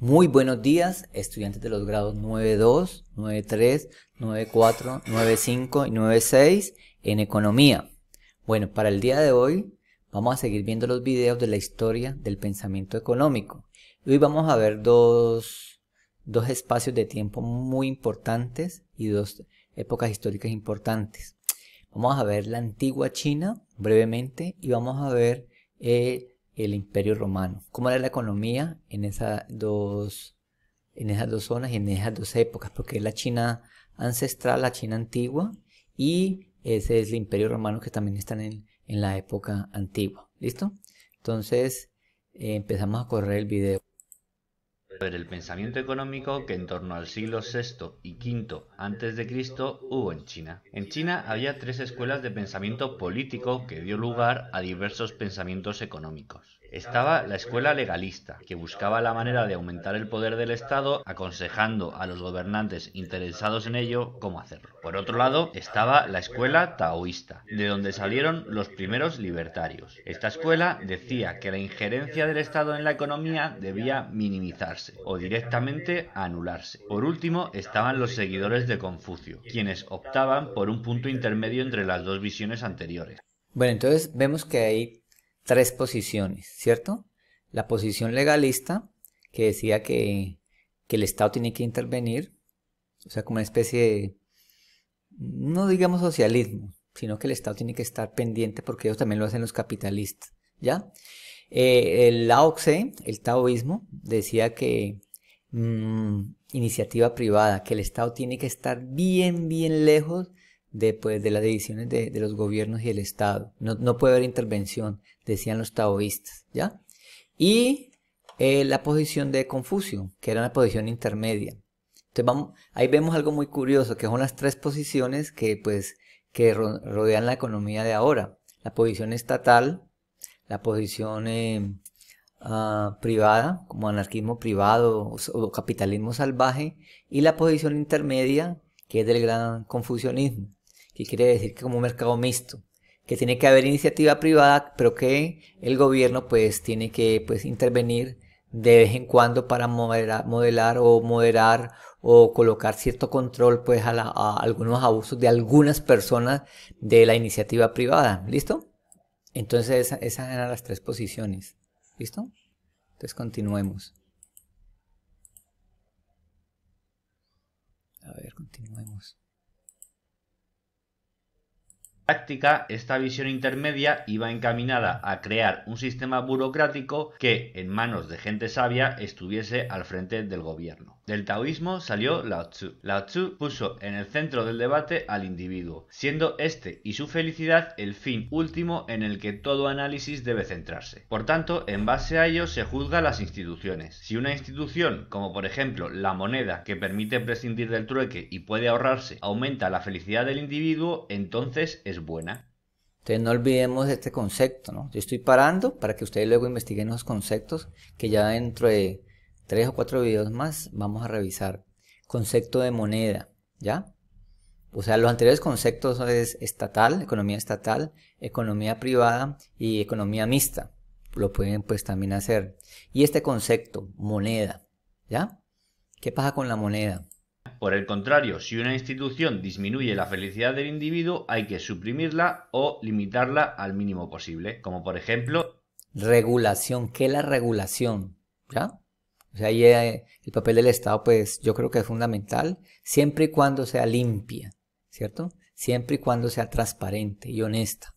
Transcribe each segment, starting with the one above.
Muy buenos días, estudiantes de los grados 9.2, 9.3, 9.4, 9.5 y 9.6 en economía. Bueno, para el día de hoy vamos a seguir viendo los videos de la historia del pensamiento económico. hoy vamos a ver dos, dos espacios de tiempo muy importantes y dos épocas históricas importantes. Vamos a ver la antigua China brevemente y vamos a ver eh, el Imperio Romano. ¿Cómo era la economía en esas dos, en esas dos zonas y en esas dos épocas? Porque es la China ancestral, la China antigua, y ese es el Imperio Romano que también están en, en la época antigua. ¿Listo? Entonces eh, empezamos a correr el video el pensamiento económico que en torno al siglo VI y V Cristo hubo en China. En China había tres escuelas de pensamiento político que dio lugar a diversos pensamientos económicos estaba la escuela legalista, que buscaba la manera de aumentar el poder del Estado aconsejando a los gobernantes interesados en ello cómo hacerlo. Por otro lado, estaba la escuela taoísta, de donde salieron los primeros libertarios. Esta escuela decía que la injerencia del Estado en la economía debía minimizarse o directamente anularse. Por último, estaban los seguidores de Confucio, quienes optaban por un punto intermedio entre las dos visiones anteriores. Bueno, entonces vemos que hay tres posiciones, ¿cierto? La posición legalista, que decía que, el Estado tiene que intervenir, o sea, como una especie de, no digamos socialismo, sino que el Estado tiene que estar pendiente porque ellos también lo hacen los capitalistas, ¿ya? Eh, el Lao el taoísmo, decía que mm, iniciativa privada, que el Estado tiene que estar bien, bien lejos de, pues, de las divisiones de, los gobiernos y el Estado. No, puede haber intervención, decían los taoístas, ¿ya? Y eh, la posición de Confucio, que era una posición intermedia. Entonces vamos, ahí vemos algo muy curioso, que son las tres posiciones que, pues, que rodean la economía de ahora. La posición estatal, la posición eh, ah, privada, como anarquismo privado o, o capitalismo salvaje, y la posición intermedia, que es del gran confucionismo que quiere decir que como un mercado mixto, que tiene que haber iniciativa privada, pero que el gobierno pues tiene que pues, intervenir de vez en cuando para modelar, o moderar o colocar cierto control pues a, algunos abusos de algunas personas de la iniciativa privada. ¿Listo? Entonces esas eran las tres posiciones. ¿Listo? Entonces continuemos. A ver, continuemos práctica, esta visión intermedia iba encaminada a crear un sistema burocrático que, en manos de gente sabia, estuviese al frente del gobierno. Del taoísmo salió Lao Tzu. Lao Tzu puso en el centro del debate al individuo, siendo este y su felicidad el fin último en el que todo análisis debe centrarse. Por tanto, en base a ello se juzga las instituciones. Si una institución, como por ejemplo la moneda, que permite prescindir del trueque y puede ahorrarse, aumenta la felicidad del individuo, entonces es buena. Entonces no olvidemos este concepto, ¿no? Yo estoy parando para que ustedes luego investiguen los conceptos que ya dentro de tres o cuatro videos más vamos a revisar concepto de moneda, ¿ya? O sea, los anteriores conceptos es estatal, economía estatal, economía privada y economía mixta. Lo pueden pues también hacer. Y este concepto, moneda, ¿ya? ¿Qué pasa con la moneda? Por el contrario, si una institución disminuye la felicidad del individuo, hay que suprimirla o limitarla al mínimo posible, como por ejemplo... Regulación, ¿qué es la regulación? ¿Ya? O sea, ahí eh, el papel del Estado, pues yo creo que es fundamental, siempre y cuando sea limpia, ¿cierto? Siempre y cuando sea transparente y honesta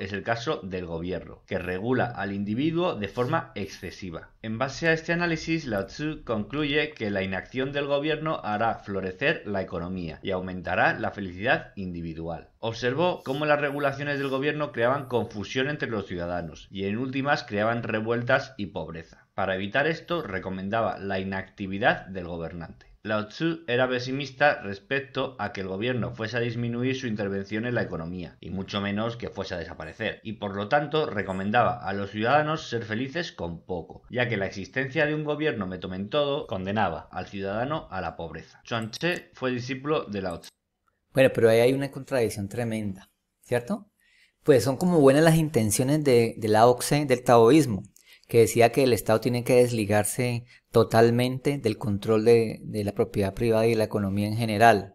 es el caso del gobierno, que regula al individuo de forma excesiva. En base a este análisis, Lao Tzu concluye que la inacción del gobierno hará florecer la economía y aumentará la felicidad individual. Observó cómo las regulaciones del gobierno creaban confusión entre los ciudadanos y en últimas creaban revueltas y pobreza. Para evitar esto, recomendaba la inactividad del gobernante. Lao Tzu era pesimista respecto a que el gobierno fuese a disminuir su intervención en la economía, y mucho menos que fuese a desaparecer, y por lo tanto recomendaba a los ciudadanos ser felices con poco, ya que la existencia de un gobierno me tomen todo condenaba al ciudadano a la pobreza. Chuang fue discípulo de Lao Tzu. Bueno, pero ahí hay una contradicción tremenda, ¿cierto? Pues son como buenas las intenciones de, Lao Tse del taoísmo, que decía que el Estado tiene que desligarse totalmente del control de, la propiedad privada y de la economía en general.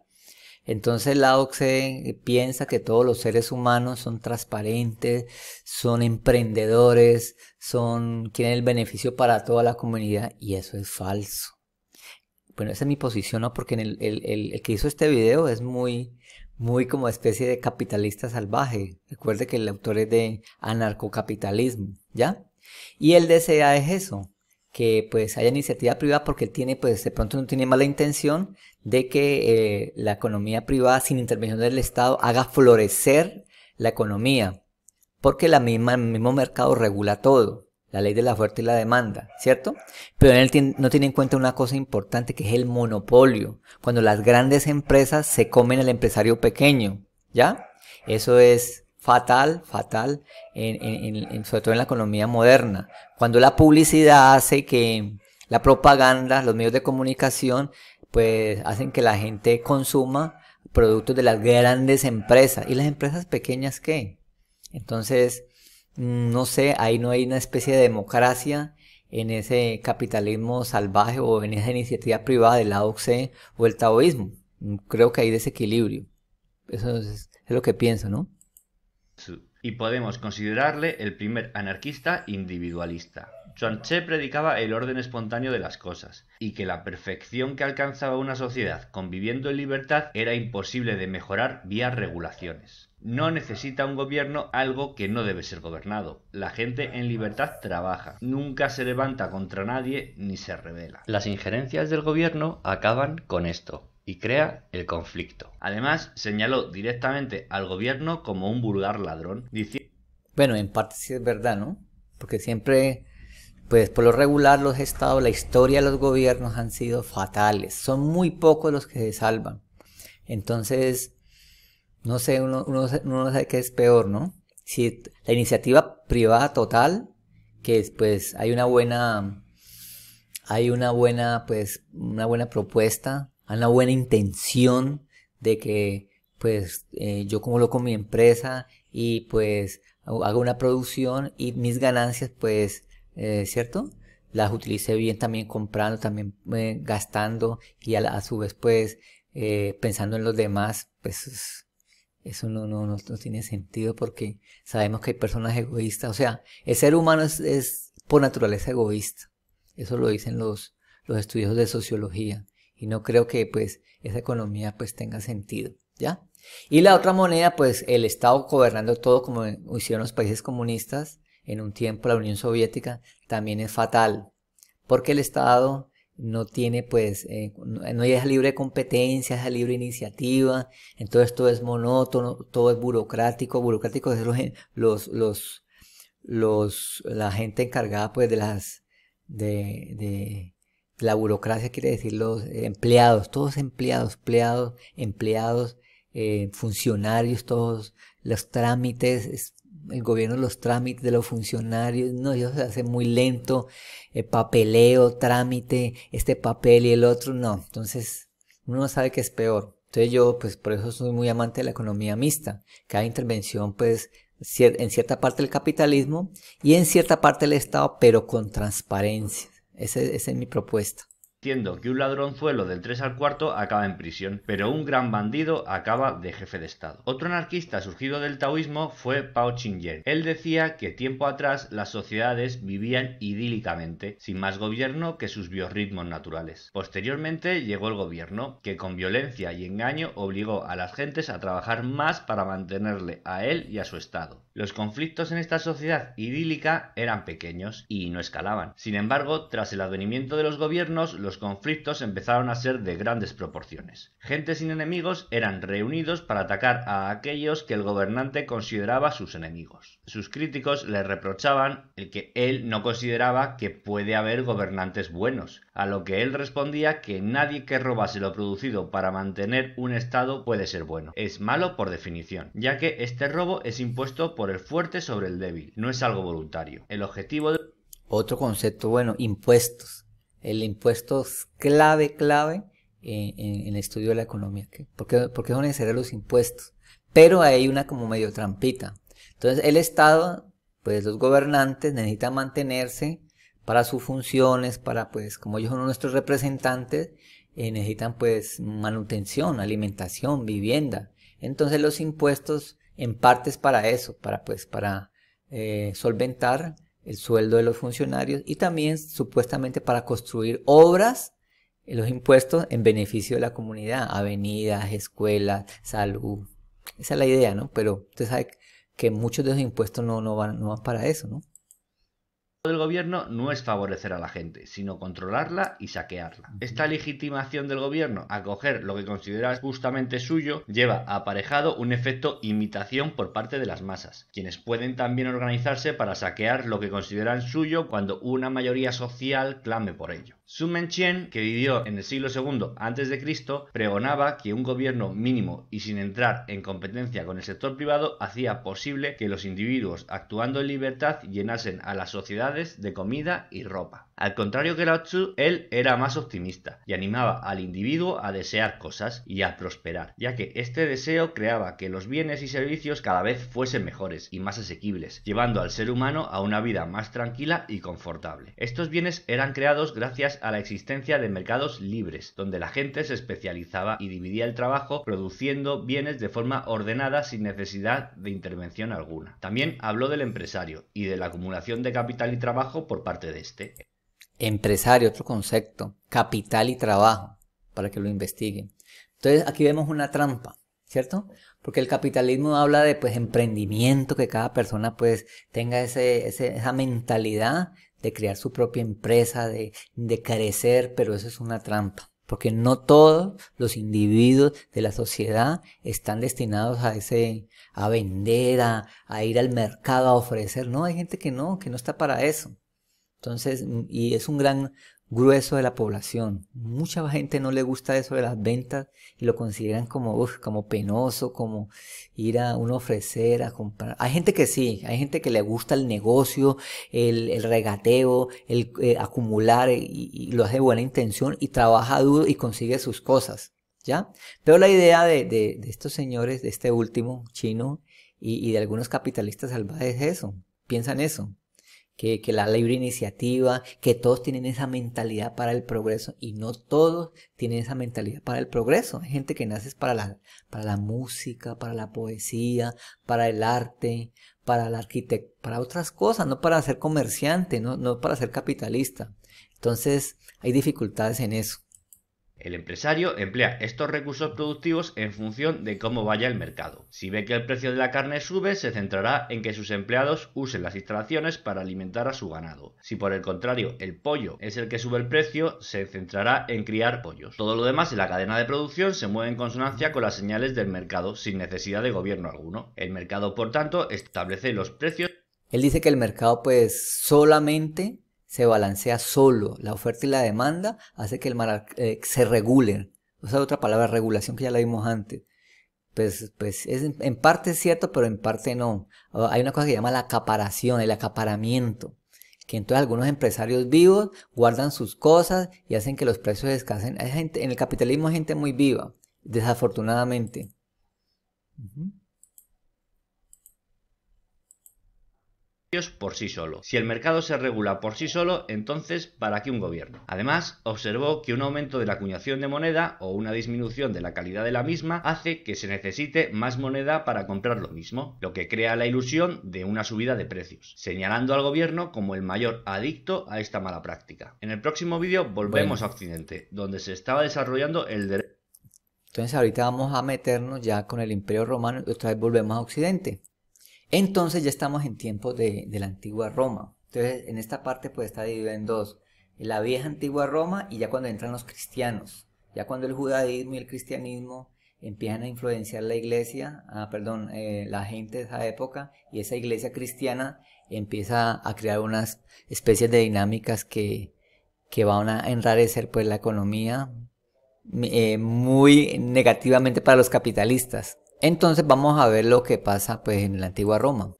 Entonces la OCDE piensa que todos los seres humanos son transparentes, son emprendedores, son tienen el beneficio para toda la comunidad y eso es falso. Bueno, esa es mi posición, ¿no? Porque el, el, que hizo este video es muy, muy como especie de capitalista salvaje. Recuerde que el autor es de anarcocapitalismo, ¿ya? Y él desea es eso, que pues haya iniciativa privada porque él tiene, pues de pronto no tiene mala intención de que eh, la economía privada sin intervención del Estado haga florecer la economía, porque la misma, el mismo mercado regula todo, la ley de la fuerte y la demanda, ¿cierto? Pero él no tiene en cuenta una cosa importante que es el monopolio, cuando las grandes empresas se comen al empresario pequeño, ¿ya? Eso es fatal, fatal, en, sobre todo en la economía moderna. Cuando la publicidad hace que la propaganda, los medios de comunicación, pues hacen que la gente consuma productos de las grandes empresas. ¿Y las empresas pequeñas qué? Entonces, mm, no sé, ahí no hay una especie de democracia en ese capitalismo salvaje o en esa iniciativa privada del AOC o el taoísmo. Mm, creo que hay desequilibrio. Eso es lo que pienso, ¿no? y podemos considerarle el primer anarquista individualista. Che predicaba el orden espontáneo de las cosas y que la perfección que alcanzaba una sociedad conviviendo en libertad era imposible de mejorar vía regulaciones. No necesita un gobierno algo que no debe ser gobernado. La gente en libertad trabaja, nunca se levanta contra nadie ni se revela. Las injerencias del gobierno acaban con esto y crea el conflicto. Además, señaló directamente al gobierno como un vulgar ladrón, Bueno, en parte sí es verdad, ¿no? Porque siempre, pues por lo regular los estados, la historia de los gobiernos han sido fatales. Son muy pocos los que se salvan. Entonces, no sé, uno, no sabe qué es peor, ¿no? Si la iniciativa privada total, que pues hay una buena, hay una buena, pues, una buena propuesta a la buena intención de que pues eh, yo coloco mi empresa y pues hago una producción y mis ganancias pues, eh, ¿cierto? Las utilice bien también comprando, también eh, gastando y a, su vez pues eh, pensando en los demás, pues eso no, no, tiene sentido porque sabemos que hay personas egoístas, o sea, el ser humano es, es por naturaleza egoísta, eso lo dicen los, los estudios de sociología y no creo que pues esa economía pues tenga sentido, ¿ya? Y la otra moneda pues el Estado gobernando todo como hicieron los países comunistas en un tiempo la Unión Soviética también es fatal, porque el Estado no tiene pues, eh, no es libre competencia, es libre iniciativa, entonces todo es monótono, todo es burocrático, burocrático es los, los, los, los la gente encargada pues de las, de, de, la burocracia quiere decir los empleados, todos empleados, empleados, empleados, eh, funcionarios, todos los trámites, el gobierno los trámites de los funcionarios, no, eso se hace muy lento, eh, papeleo, trámite, este papel y el otro, no. Entonces, uno no sabe que es peor. Entonces yo, pues por eso soy muy amante de la economía mixta. Cada intervención, pues, en cierta parte del capitalismo y en cierta parte el Estado, pero con transparencia. Esa es mi propuesta. Entiendo que un ladronzuelo del 3 al cuarto acaba en prisión, pero un gran bandido acaba de jefe de Estado. Otro anarquista surgido del taoísmo fue Pao ching Él decía que tiempo atrás las sociedades vivían idílicamente, sin más gobierno que sus biorritmos naturales. Posteriormente llegó el gobierno, que con violencia y engaño obligó a las gentes a trabajar más para mantenerle a él y a su Estado. Los conflictos en esta sociedad idílica eran pequeños y no escalaban. Sin embargo, tras el advenimiento de los gobiernos, los conflictos empezaron a ser de grandes proporciones. Gente sin enemigos eran reunidos para atacar a aquellos que el gobernante consideraba sus enemigos. Sus críticos le reprochaban el que él no consideraba que puede haber gobernantes buenos, a lo que él respondía que nadie que robase lo producido para mantener un Estado puede ser bueno. Es malo por definición, ya que este robo es impuesto por el fuerte sobre el débil, no es algo voluntario. El objetivo de... Otro concepto bueno, impuestos. El impuesto clave, clave eh, en, el estudio de la economía. ¿qué? Porque, porque son necesarios los impuestos. Pero hay una como medio trampita. Entonces el Estado, pues los gobernantes necesitan mantenerse para sus funciones, para pues como ellos son nuestros representantes, eh, necesitan pues manutención, alimentación, vivienda. Entonces los impuestos en parte es para eso, para pues para eh, solventar el sueldo de los funcionarios y también supuestamente para construir obras, eh, los impuestos en beneficio de la comunidad, avenidas, escuelas, salud. Esa es la idea, ¿no? Pero usted sabe que muchos de los impuestos no, no, van, no van para eso, ¿no? del gobierno no es favorecer a la gente, sino controlarla y saquearla. Esta legitimación del gobierno a coger lo que considera justamente suyo lleva aparejado un efecto imitación por parte de las masas, quienes pueden también organizarse para saquear lo que consideran suyo cuando una mayoría social clame por ello. Sun Chien, que vivió en el siglo II a.C., pregonaba que un gobierno mínimo y sin entrar en competencia con el sector privado hacía posible que los individuos actuando en libertad llenasen a las sociedades de comida y ropa. Al contrario que Lao Tzu, él era más optimista y animaba al individuo a desear cosas y a prosperar, ya que este deseo creaba que los bienes y servicios cada vez fuesen mejores y más asequibles, llevando al ser humano a una vida más tranquila y confortable. Estos bienes eran creados gracias a la existencia de mercados libres, donde la gente se especializaba y dividía el trabajo produciendo bienes de forma ordenada sin necesidad de intervención alguna. También habló del empresario y de la acumulación de capital y trabajo por parte de este empresario, otro concepto, capital y trabajo, para que lo investiguen. Entonces aquí vemos una trampa, ¿cierto? Porque el capitalismo habla de pues emprendimiento, que cada persona pues tenga esa mentalidad de crear su propia empresa, de, de crecer, pero eso es una trampa. Porque no todos los individuos de la sociedad están destinados a ese, a vender, a ir al mercado, a ofrecer. No, hay gente que no, que no está para eso. Entonces, mm, y es un gran grueso de la población. Mucha gente no le gusta eso de las ventas y lo consideran como, como penoso, como ir a uno ofrecer, a comprar. Hay gente que sí, hay gente que le gusta el negocio, el, regateo, el eh, acumular y, lo hace de buena intención y trabaja duro y consigue sus cosas. ¿Ya? Pero la idea de, estos señores, de este último chino y, y de algunos capitalistas salvajes es eso, piensan eso que, la libre iniciativa, que todos tienen esa mentalidad para el progreso y no todos tienen esa mentalidad para el progreso. Hay gente que nace para la, para la música, para la poesía, para el arte, para la arquitectura, para otras cosas, no para ser comerciante, no, no para ser capitalista. Entonces hay dificultades en eso. El empresario emplea estos recursos productivos en función de cómo vaya el mercado. Si ve que el precio de la carne sube, se centrará en que sus empleados usen las instalaciones para alimentar a su ganado. Si por el contrario el pollo es el que sube el precio, se centrará en criar pollos. Todo lo demás en la cadena de producción se mueve en consonancia con las señales del mercado, sin necesidad de gobierno alguno. El mercado, por tanto, establece los precios. Él dice que el mercado pues solamente se balancea solo. La oferta y la demanda hace que el eh, se regulen. O sea, otra palabra, regulación que ya la vimos antes. Pues, pues es, en parte cierto, pero en parte no. Ah, hay una cosa que se llama la acaparación, el acaparamiento. Que entonces algunos empresarios vivos guardan sus cosas y hacen que los precios escasen. Hay gente, en el capitalismo hay gente muy viva, desafortunadamente. por sí solo. Si el mercado se regula por sí solo, entonces ¿para qué un gobierno? Además, observó que un aumento de la acuñación de moneda o una disminución de la calidad de la misma hace que se necesite más moneda para comprar lo mismo, lo que crea la ilusión de una subida de precios, señalando al gobierno como el mayor adicto a esta mala práctica. En el próximo vídeo volvemos a Occidente, donde se estaba desarrollando el derecho. Entonces ahorita vamos a meternos ya con el Imperio Romano y otra vez volvemos a Occidente. Entonces ya estamos en tiempos de, la antigua Roma. Entonces en esta parte pues está dividida en dos. La vieja antigua Roma y ya cuando entran los cristianos. Ya cuando el judaísmo y el cristianismo empiezan a influenciar la iglesia, ah, perdón, eh, la gente de esa época y esa iglesia cristiana empieza a crear unas especies de dinámicas que, que van a enrarecer pues la economía eh, muy negativamente para los capitalistas. Entonces vamos a ver lo que pasa pues, en la antigua Roma.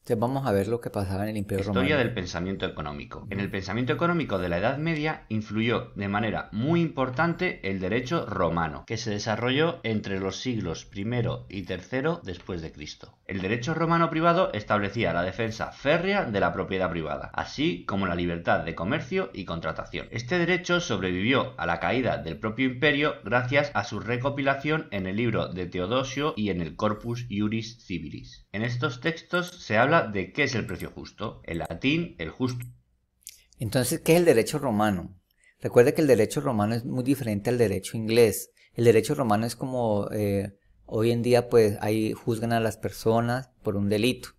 Entonces vamos a ver lo que pasaba en el Imperio Romano. Historia del pensamiento económico. En el pensamiento económico de la Edad Media influyó de manera muy importante el derecho romano, que se desarrolló entre los siglos I y III después de Cristo. El derecho romano privado establecía la defensa férrea de la propiedad privada, así como la libertad de comercio y contratación. Este derecho sobrevivió a la caída del propio imperio gracias a su recopilación en el libro de Teodosio y en el Corpus Iuris Civilis. En estos textos se habla de qué es el precio justo, en latín el justo. Entonces, ¿qué es el derecho romano? Recuerde que el derecho romano es muy diferente al derecho inglés. El derecho romano es como eh, Hoy en día pues ahí juzgan a las personas por un delito.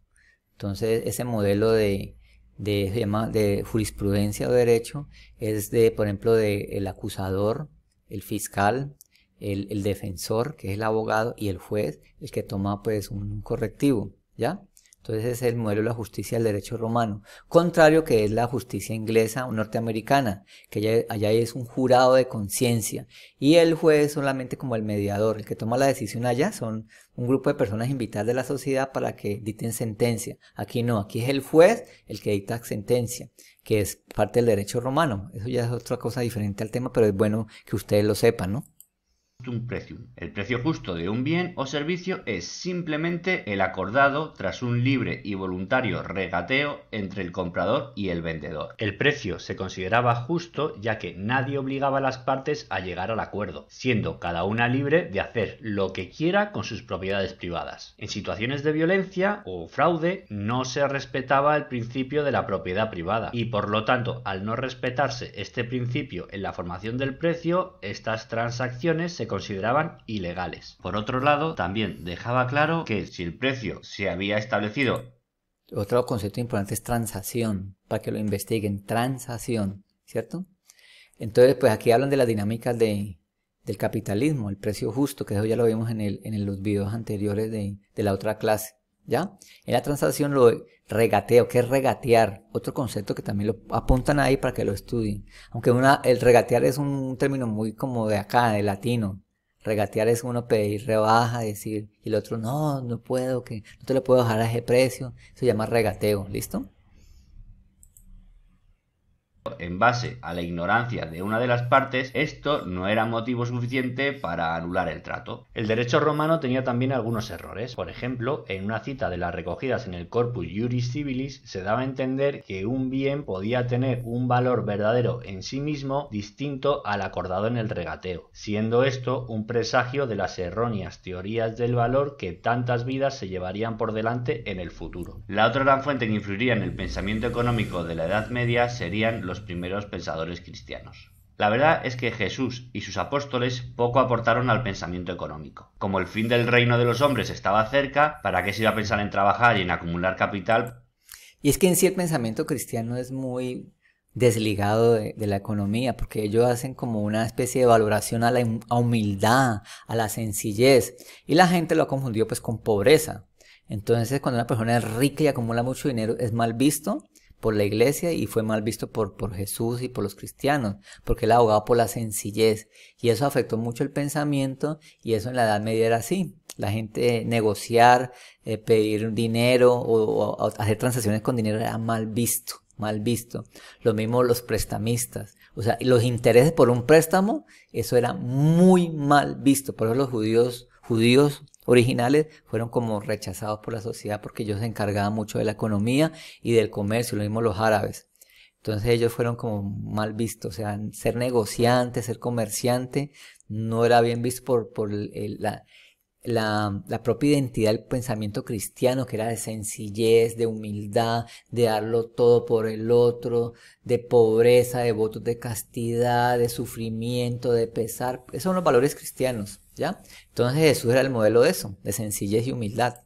Entonces ese modelo de, de, jurisprudencia o derecho es de, por ejemplo, de el acusador, el fiscal, el, defensor, que es el abogado, y el juez, el que toma pues un correctivo, ¿ya? Entonces es el modelo de la justicia del derecho romano, contrario que es la justicia inglesa o norteamericana, que allá, allá es un jurado de conciencia y el juez solamente como el mediador, el que toma la decisión allá son un grupo de personas invitadas de la sociedad para que dicten sentencia. Aquí no, aquí es el juez el que dicta sentencia, que es parte del derecho romano. Eso ya es otra cosa diferente al tema, pero es bueno que ustedes lo sepan, ¿no? un El precio justo de un bien o servicio es simplemente el acordado tras un libre y voluntario regateo entre el comprador y el vendedor. El precio se consideraba justo ya que nadie obligaba a las partes a llegar al acuerdo, siendo cada una libre de hacer lo que quiera con sus propiedades privadas. En situaciones de violencia o fraude no se respetaba el principio de la propiedad privada y por lo tanto al no respetarse este principio en la formación del precio, estas transacciones se consideraban ilegales. Por otro lado, también dejaba claro que si el precio se había establecido... Otro concepto importante es transacción, para que lo investiguen, transacción, ¿cierto? Entonces, pues aquí hablan de las dinámicas de, del capitalismo, el precio justo, que eso ya lo vimos en, el, en los videos anteriores de, la otra clase. ¿ya? En la transacción lo regateo, que es regatear, otro concepto que también lo apuntan ahí para que lo estudien. Aunque una, el regatear es un término muy como de acá, de latino, Regatear es uno pedir rebaja, decir, y el otro, no, no puedo, que no te lo puedo dejar a ese precio. Eso se llama regateo, ¿listo? en base a la ignorancia de una de las partes, esto no era motivo suficiente para anular el trato. El derecho romano tenía también algunos errores. Por ejemplo, en una cita de las recogidas en el Corpus Juris Civilis se daba a entender que un bien podía tener un valor verdadero en sí mismo distinto al acordado en el regateo, siendo esto un presagio de las erróneas teorías del valor que tantas vidas se llevarían por delante en el futuro. La otra gran fuente que influiría en el pensamiento económico de la Edad Media serían los los primeros pensadores cristianos. La verdad es que Jesús y sus apóstoles poco aportaron al pensamiento económico. Como el fin del reino de los hombres estaba cerca, ¿para qué se iba a pensar en trabajar y en acumular capital? Y es que en sí el pensamiento cristiano es muy desligado de, la economía, porque ellos hacen como una especie de valoración a la humildad, a la sencillez, y la gente lo confundió pues con pobreza. Entonces cuando una persona es rica y acumula mucho dinero es mal visto, por la iglesia y fue mal visto por, por Jesús y por los cristianos, porque él abogaba por la sencillez y eso afectó mucho el pensamiento y eso en la Edad Media era así. La gente eh, negociar, eh, pedir dinero o, o, hacer transacciones con dinero era mal visto, mal visto. Lo mismo los prestamistas. O sea, los intereses por un préstamo, eso era muy mal visto. Por eso los judíos judíos originales fueron como rechazados por la sociedad porque ellos se encargaban mucho de la economía y del comercio, lo mismo los árabes. Entonces ellos fueron como mal vistos, o sea, ser negociante, ser comerciante, no era bien visto por, la, la, la, propia identidad del pensamiento cristiano, que era de sencillez, de humildad, de darlo todo por el otro, de pobreza, de votos de castidad, de sufrimiento, de pesar. Esos son los valores cristianos. ¿ya? Entonces Jesús era el modelo de eso, de sencillez y humildad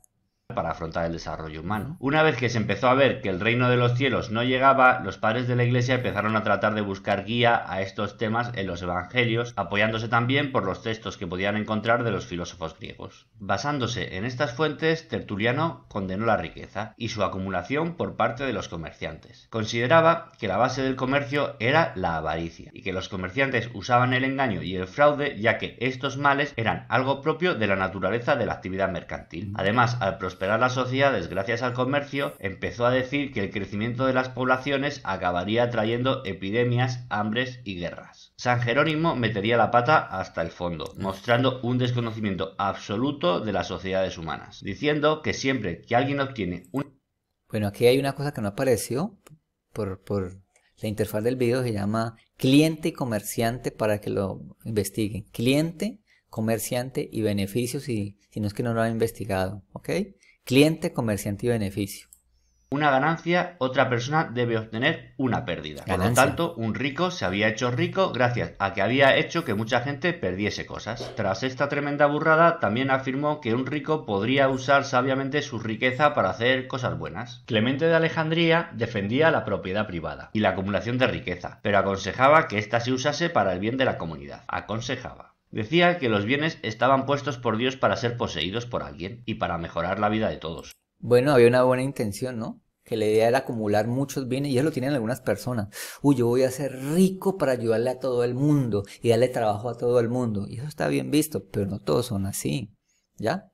para afrontar el desarrollo humano. Una vez que se empezó a ver que el reino de los cielos no llegaba, los padres de la iglesia empezaron a tratar de buscar guía a estos temas en los evangelios, apoyándose también por los textos que podían encontrar de los filósofos griegos. Basándose en estas fuentes, Tertuliano condenó la riqueza y su acumulación por parte de los comerciantes. Consideraba que la base del comercio era la avaricia y que los comerciantes usaban el engaño y el fraude ya que estos males eran algo propio de la naturaleza de la actividad mercantil. Además, al las sociedades gracias al comercio, empezó a decir que el crecimiento de las poblaciones acabaría trayendo epidemias, hambres y guerras. San Jerónimo metería la pata hasta el fondo, mostrando un desconocimiento absoluto de las sociedades humanas, diciendo que siempre que alguien obtiene un... Bueno, aquí hay una cosa que no apareció por, por la interfaz del video, se llama cliente y comerciante para que lo investiguen. Cliente, comerciante y beneficios, y si no es que no lo ha investigado, ¿ok? Cliente, comerciante y beneficio. Una ganancia, otra persona debe obtener una pérdida. Por lo tanto, un rico se había hecho rico gracias a que había hecho que mucha gente perdiese cosas. Tras esta tremenda burrada, también afirmó que un rico podría usar sabiamente su riqueza para hacer cosas buenas. Clemente de Alejandría defendía la propiedad privada y la acumulación de riqueza, pero aconsejaba que ésta se usase para el bien de la comunidad. Aconsejaba. Decía que los bienes estaban puestos por Dios para ser poseídos por alguien y para mejorar la vida de todos. Bueno, había una buena intención, ¿no? Que la idea era acumular muchos bienes y eso lo tienen algunas personas. Uy, yo voy a ser rico para ayudarle a todo el mundo y darle trabajo a todo el mundo. Y eso está bien visto, pero no todos son así, ¿ya?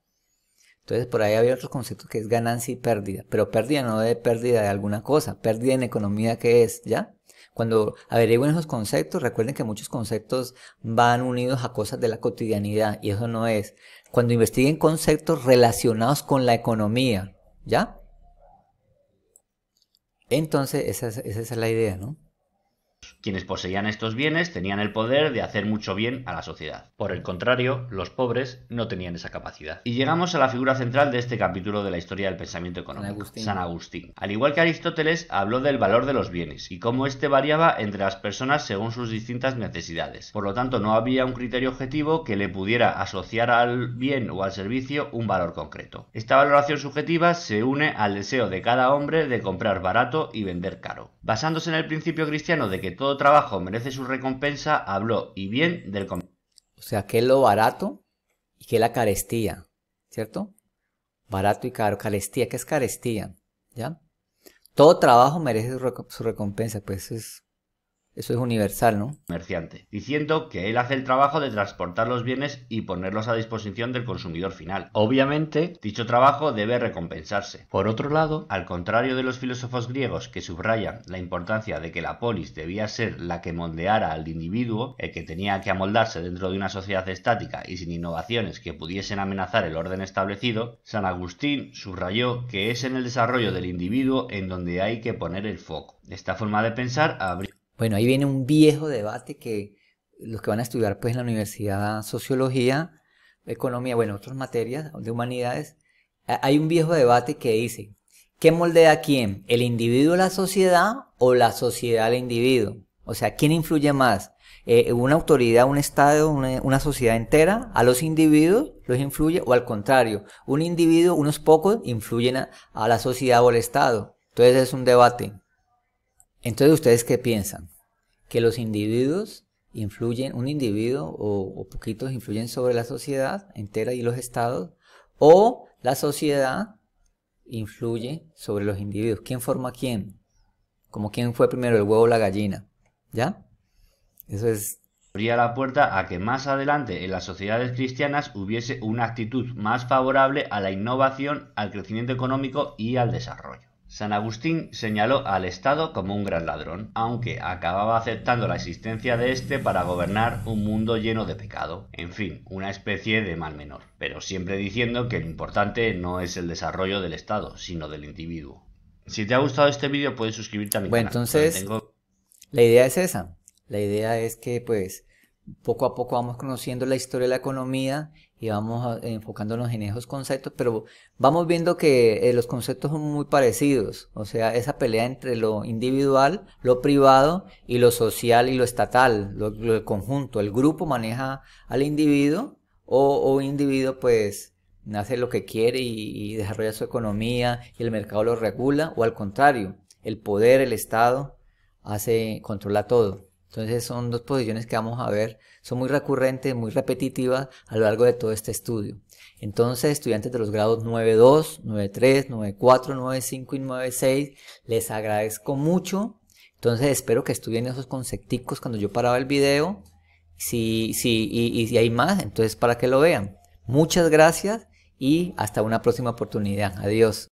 Entonces por ahí había otros conceptos que es ganancia y pérdida, pero pérdida no de pérdida de alguna cosa, pérdida en economía que es, ¿ya? Cuando averigüen esos conceptos, recuerden que muchos conceptos van unidos a cosas de la cotidianidad y eso no es. Cuando investiguen conceptos relacionados con la economía, ¿ya? Entonces, esa es, la idea, ¿no? Quienes poseían estos bienes tenían el poder de hacer mucho bien a la sociedad. Por el contrario, los pobres no tenían esa capacidad. Y llegamos a la figura central de este capítulo de la historia del pensamiento económico, San Agustín. Al igual que Aristóteles, habló del valor de los bienes y cómo este variaba entre las personas según sus distintas necesidades. Por lo tanto, no había un criterio objetivo que le pudiera asociar al bien o al servicio un valor concreto. Esta valoración subjetiva se une al deseo de cada hombre de comprar barato y vender caro. Basándose en el principio cristiano de que todo trabajo merece su recompensa, habló y bien mm. del O sea, que lo barato y que es la carestía, ¿cierto? Barato y caro, carestía, ¿qué es carestía? ¿Ya? Todo trabajo merece su recompensa, pues es eso es universal, ¿no? Comerciante, diciendo que él hace el trabajo de transportar los bienes y ponerlos a disposición del consumidor final. Obviamente, dicho trabajo debe recompensarse. Por otro lado, al contrario de los filósofos griegos que subrayan la importancia de que la polis debía ser la que moldeara al individuo, el que tenía que amoldarse dentro de una sociedad estática y sin innovaciones que pudiesen amenazar el orden establecido, San Agustín subrayó que es en el desarrollo del individuo en donde hay que poner el foco. Esta forma de pensar habría bueno, ahí viene un viejo debate que los que van a estudiar pues en la universidad sociología, economía, bueno, otras materias de humanidades, hay un viejo debate que dice, ¿qué moldea a quién? ¿El individuo a la sociedad o la sociedad al individuo? O sea, ¿quién influye más? Eh, ¿Una autoridad, un Estado, una, sociedad entera a los individuos los influye o al contrario? ¿Un individuo, unos pocos, influyen a, a la sociedad o al Estado? Entonces es un debate. Entonces, ¿ustedes qué piensan? que los individuos influyen, un individuo o, poquitos influyen sobre la sociedad entera y los estados, o la sociedad influye sobre los individuos. ¿Quién forma quién? Como quién fue primero el huevo o la gallina. ¿Ya? Eso es abría la puerta a que más adelante en las sociedades cristianas hubiese una actitud más favorable a la innovación, al crecimiento económico y al desarrollo. San Agustín señaló al Estado como un gran ladrón, aunque acababa aceptando la existencia de éste para gobernar un mundo lleno de pecado, en fin, una especie de mal menor, pero siempre diciendo que lo importante no es el desarrollo del Estado, sino del individuo. Si te ha gustado este vídeo puedes suscribirte a mi canal. Bueno, entonces la idea es esa. La idea es que pues poco a poco vamos conociendo la historia de la economía y vamos enfocándonos en esos conceptos, pero vamos viendo que eh, los conceptos son muy parecidos, o sea, esa pelea entre lo individual, lo privado y lo social y lo estatal, lo, el conjunto, el grupo maneja al individuo o, un individuo pues hace lo que quiere y, y desarrolla su economía y el mercado lo regula, o al contrario, el poder, el Estado, hace, controla todo. Entonces son dos posiciones que vamos a ver, son muy recurrentes, muy repetitivas a lo largo de todo este estudio. Entonces, estudiantes de los grados 9.2, 9.3, 9.4, 9.5 y 9.6, les agradezco mucho. Entonces, espero que estudien esos concepticos cuando yo paraba el video. Si, si, y, y si hay más, entonces para que lo vean. Muchas gracias y hasta una próxima oportunidad. Adiós.